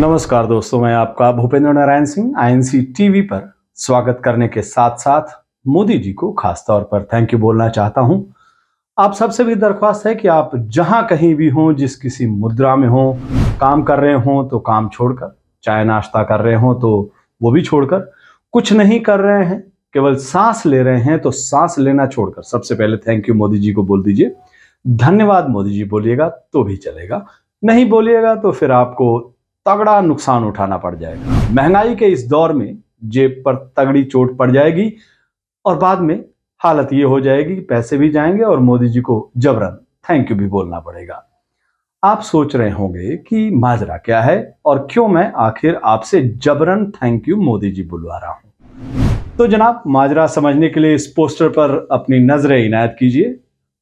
नमस्कार दोस्तों मैं आपका भूपेंद्र नारायण सिंह आईएनसी टीवी पर स्वागत करने के साथ साथ मोदी जी को खास तौर पर थैंक यू बोलना चाहता हूं आप सबसे भी दरख्वास्त है कि आप जहां कहीं भी हों जिस किसी मुद्रा में हों काम कर रहे हों तो काम छोड़कर चाय नाश्ता कर रहे हों तो वो भी छोड़कर कुछ नहीं कर रहे हैं केवल सांस ले रहे हैं तो सांस लेना छोड़कर सबसे पहले थैंक यू मोदी जी को बोल दीजिए धन्यवाद मोदी जी बोलिएगा तो भी चलेगा नहीं बोलिएगा तो फिर आपको तगड़ा नुकसान उठाना पड़ जाएगा महंगाई के इस दौर में जेब पर तगड़ी चोट पड़ जाएगी और बाद में हालत ये हो जाएगी पैसे भी जाएंगे और मोदी जी को जबरन थैंक यू भी बोलना पड़ेगा आप सोच रहे होंगे कि माजरा क्या है और क्यों मैं आखिर आपसे जबरन थैंक यू मोदी जी बुलवा रहा हूं तो जनाब माजरा समझने के लिए इस पोस्टर पर अपनी नजरें इनायत कीजिए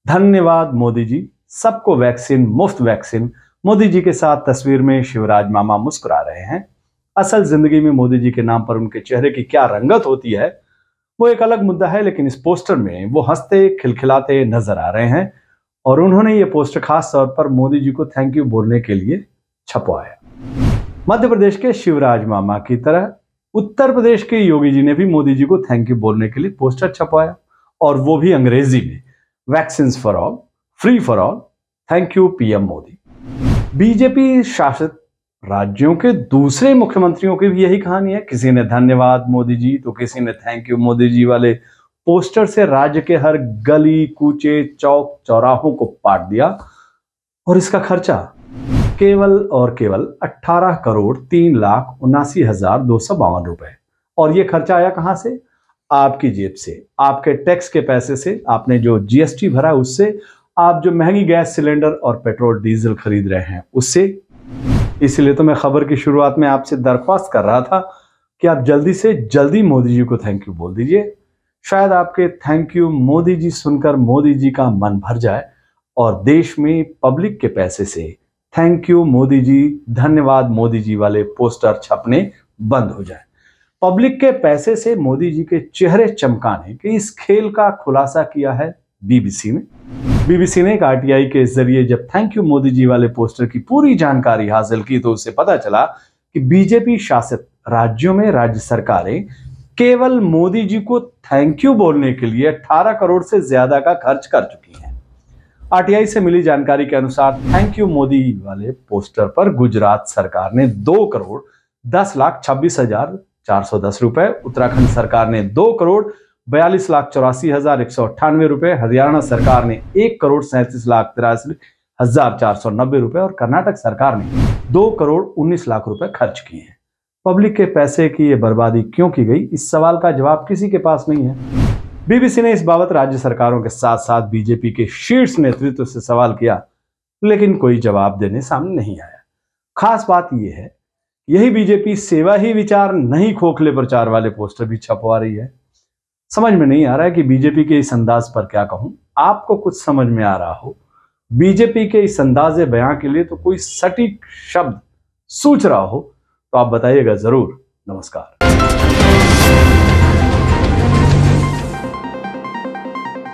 धन्यवाद मोदी जी सबको वैक्सीन मुफ्त वैक्सीन मोदी जी के साथ तस्वीर में शिवराज मामा मुस्कुरा रहे हैं असल जिंदगी में मोदी जी के नाम पर उनके चेहरे की क्या रंगत होती है वो एक अलग मुद्दा है लेकिन इस पोस्टर में वो हंसते खिलखिलाते नजर आ रहे हैं और उन्होंने ये पोस्टर खास तौर पर मोदी जी को थैंक यू बोलने के लिए छपवाया मध्य प्रदेश के शिवराज मामा की तरह उत्तर प्रदेश के योगी जी ने भी मोदी जी को थैंक यू बोलने के लिए पोस्टर छपवाया और वो भी अंग्रेजी में vaccine for all free for all thank you PM Modi BJP शासित राज्यों के दूसरे मुख्यमंत्रियों की भी यही कहानी है किसी ने धन्यवाद मोदी जी तो किसी ने थैंक यू मोदी जी वाले पोस्टर से राज्य के हर गली कूचे चौक चौराहों को पाट दिया और इसका खर्चा केवल और केवल 18 करोड़ तीन लाख उनासी हजार दो सौ बावन रुपए और ये खर्चा आया कहां से आपकी जेब से आपके टैक्स के पैसे से आपने जो जीएसटी भरा उससे आप जो महंगी गैस सिलेंडर और पेट्रोल डीजल खरीद रहे हैं उससे इसलिए तो मैं खबर की शुरुआत में आपसे दरख्वास्त कर रहा था कि आप जल्दी से जल्दी मोदी जी को थैंक यू बोल दीजिए शायद आपके थैंक यू मोदी जी सुनकर मोदी जी का मन भर जाए और देश में पब्लिक के पैसे से थैंक यू मोदी जी धन्यवाद मोदी जी वाले पोस्टर छपने बंद हो जाए पब्लिक के पैसे से मोदी जी के चेहरे चमकाने के इस खेल का खुलासा किया है बीबीसी ने बीबीसी ने एक आरटीआई के जरिए जब थैंक यू मोदी जी वाले पोस्टर की पूरी जानकारी हासिल की तो उसे पता चला कि बीजेपी शासित राज्यों में राज्य सरकारें केवल मोदी जी को थैंक यू बोलने के लिए 18 करोड़ से ज्यादा का खर्च कर चुकी हैं आरटीआई से मिली जानकारी के अनुसार थैंक यू मोदी वाले पोस्टर पर गुजरात सरकार ने दो करोड़ दस लाख छब्बीस हजार चार सौ दस रुपए उत्तराखंड सरकार ने दो करोड़ बयालीस लाख चौरासी हजार एक सौ अट्ठानवे रुपए हरियाणा सरकार ने एक करोड़ सैंतीस लाख तिरासी हजार चार सौ नब्बे रुपए और कर्नाटक सरकार ने दो करोड़ उन्नीस लाख रुपए खर्च किए हैं पब्लिक के पैसे की ये बर्बादी क्यों की गई इस सवाल का जवाब किसी के पास नहीं है बीबीसी ने इस बाबत राज्य सरकारों के साथ साथ बीजेपी के शीर्ष नेतृत्व से सवाल किया लेकिन कोई जवाब देने सामने नहीं आया खास बात यह है यही बीजेपी सेवा ही विचार नहीं खोखले प्रचार वाले पोस्टर भी छपवा रही है समझ में नहीं आ रहा है कि बीजेपी के इस अंदाज पर क्या कहूं आपको कुछ समझ में आ रहा हो बीजेपी के इस अंदाज बयां के लिए तो कोई सटीक शब्द सूच रहा हो तो आप बताइएगा ज़रूर नमस्कार